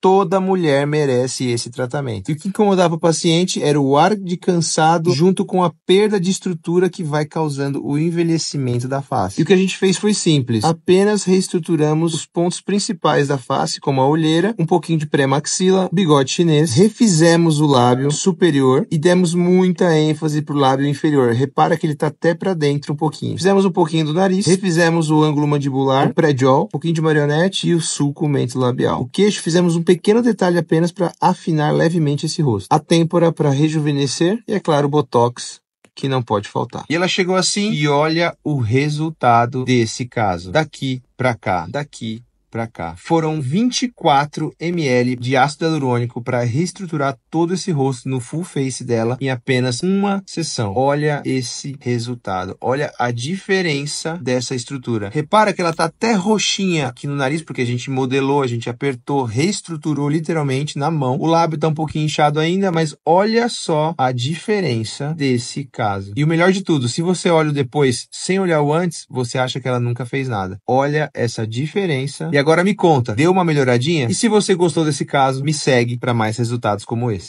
Toda mulher merece esse tratamento. E o que incomodava o paciente era o ar de cansado junto com a perda de estrutura que vai causando o envelhecimento da face. E o que a gente fez foi simples. Apenas reestruturamos os pontos principais da face, como a olheira, um pouquinho de pré-maxila, bigode chinês, refizemos o lábio superior e demos muita ênfase para o lábio inferior. Repara que ele está até para dentro um pouquinho. Fizemos um pouquinho do nariz, refizemos o ângulo mandibular, o pré jol um pouquinho de marionete e o sulco mento labial. O queixo fizemos um pequeno detalhe apenas para afinar levemente esse rosto. A têmpora para rejuvenescer e, é claro, o botox que não pode faltar. E ela chegou assim e olha o resultado desse caso. Daqui para cá, daqui para cá. Foram 24 ml de ácido hialurônico para reestruturar todo esse rosto no full face dela em apenas uma sessão. Olha esse resultado. Olha a diferença dessa estrutura. Repara que ela tá até roxinha aqui no nariz, porque a gente modelou, a gente apertou, reestruturou literalmente na mão. O lábio tá um pouquinho inchado ainda, mas olha só a diferença desse caso. E o melhor de tudo, se você olha o depois sem olhar o antes, você acha que ela nunca fez nada. Olha essa diferença. E agora Agora me conta, deu uma melhoradinha? E se você gostou desse caso, me segue para mais resultados como esse.